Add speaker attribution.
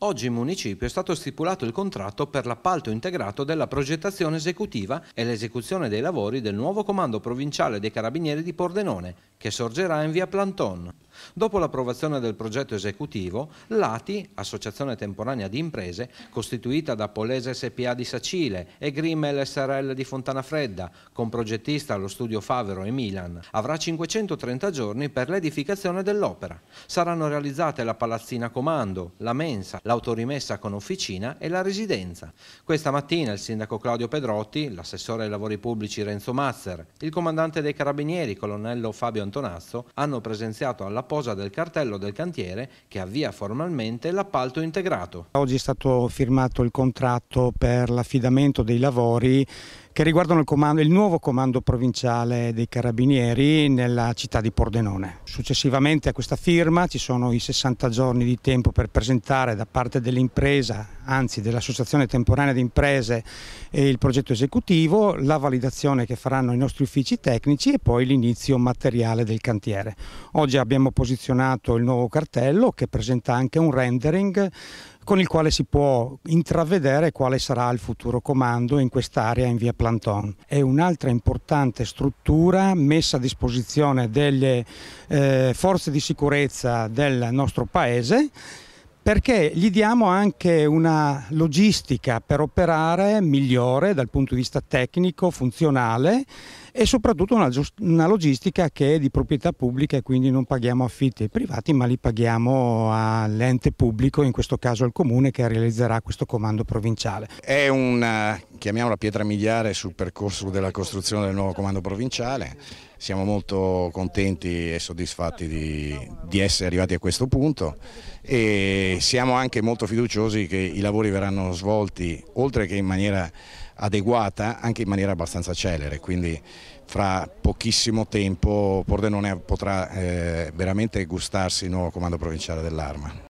Speaker 1: oggi in municipio è stato stipulato il contratto per l'appalto integrato della progettazione esecutiva e l'esecuzione dei lavori del nuovo comando provinciale dei Carabinieri di Pordenone, che sorgerà in via Planton. Dopo l'approvazione del progetto esecutivo, l'ATI, Associazione Temporanea di Imprese, costituita da Polese SPA di Sacile e Grimmel SRL di Fontanafredda, con progettista allo studio Favero e Milan, avrà 530 giorni per l'edificazione dell'opera. Saranno realizzate la palazzina comando, la mensa, l'autorimessa con officina e la residenza. Questa mattina il sindaco Claudio Pedrotti, l'assessore ai lavori pubblici Renzo Mazzer, il comandante dei carabinieri, colonnello Fabio Antonazzo, hanno presenziato alla posa del cartello del cantiere che avvia formalmente l'appalto integrato.
Speaker 2: Oggi è stato firmato il contratto per l'affidamento dei lavori che riguardano il, comando, il, nuovo comando provinciale dei carabinieri nella città di Pordenone. Successivamente a questa firma ci sono i 60 giorni di tempo per presentare da parte dell'impresa, anzi dell'Associazione Temporanea di Imprese, il progetto esecutivo, la validazione che faranno i nostri uffici tecnici e poi l'inizio materiale del cantiere. Oggi abbiamo posizionato il nuovo cartello che presenta anche un rendering con il quale si può intravedere quale sarà il futuro comando in quest'area in via Planton. È un'altra importante struttura messa a disposizione delle eh, forze di sicurezza del nostro Paese perché gli diamo anche una logistica per operare migliore dal punto di vista tecnico, funzionale e soprattutto una, una, logistica che è di proprietà pubblica e quindi non paghiamo affitti ai privati ma li paghiamo all'ente pubblico, in questo caso al comune che realizzerà questo comando provinciale.
Speaker 3: È una, chiamiamola pietra miliare sul percorso della costruzione del nuovo comando provinciale, siamo molto contenti e soddisfatti di, di essere arrivati a questo punto e siamo anche molto fiduciosi che i lavori verranno svolti oltre che in maniera adeguata anche in maniera abbastanza celere, quindi fra pochissimo tempo Pordenone
Speaker 2: potrà eh, veramente gustarsi il nuovo comando provinciale dell'Arma.